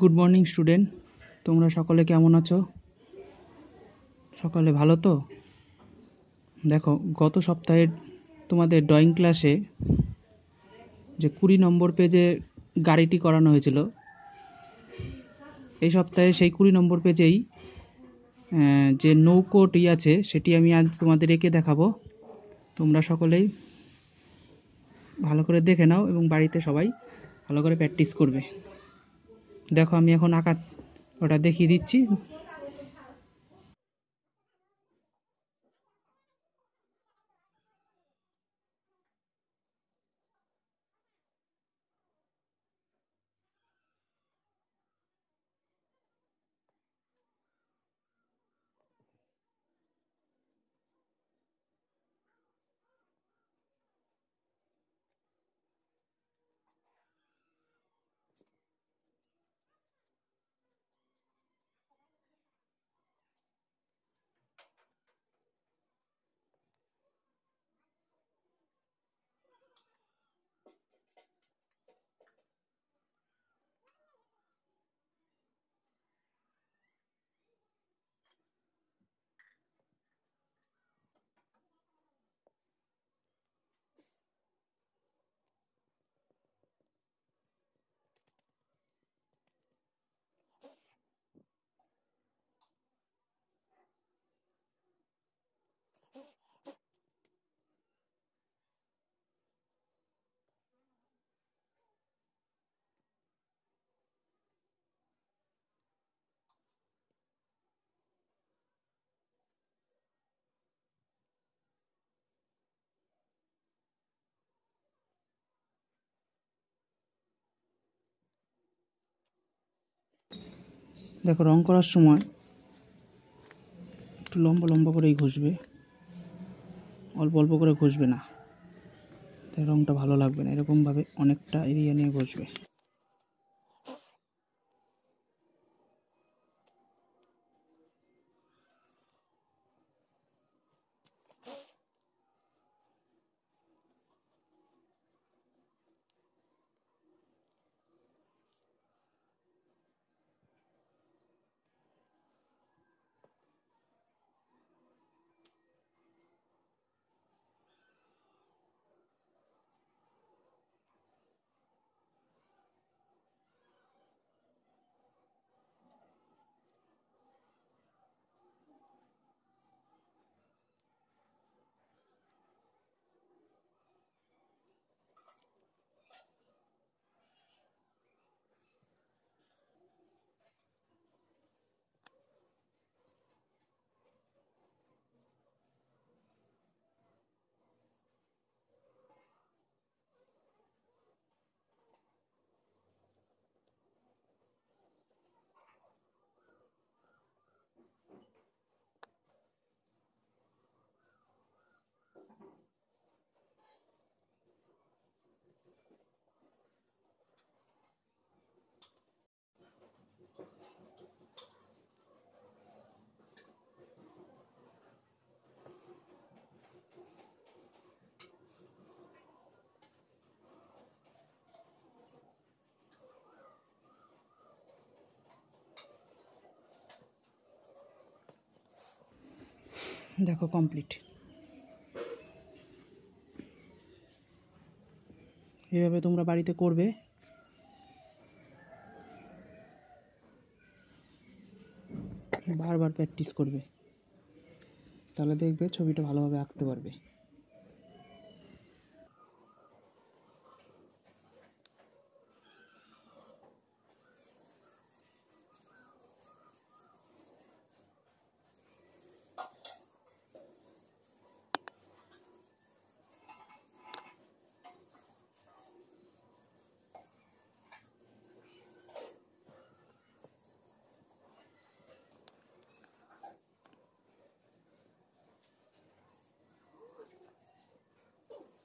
good morning student তোমরা সকলে কেমন আছো সকালে ভালো তো দেখো গত সপ্তাহে তোমাদের ড্রয়িং ক্লাসে যে কুড়ি নম্বর পেজে গাড়িটি করানো হয়েছিল এই সপ্তাহে সেই কুড়ি নম্বর পেজেই যে নৌকোটি আছে সেটি আমি আজ তোমাদের এঁকে দেখাবো তোমরা সকলেই ভালো করে দেখে নাও এবং বাড়িতে সবাই ভালো করে প্র্যাকটিস করবে দেখো আমি এখন আঁকা ওটা দেখিয়ে দিচ্ছি দেখো রং করার সময় একটু লম্বা লম্বা করেই ঘষবে অল্প অল্প করে ঘষবে না তাই রংটা ভালো লাগবে না এরকমভাবে অনেকটা এরিয়া নিয়ে ঘষবে দেখো কমপ্লিট এভাবে তোমরা বাড়িতে করবে বারবার প্র্যাকটিস করবে তাহলে দেখবে ছবিটা ভালোভাবে আঁকতে পারবে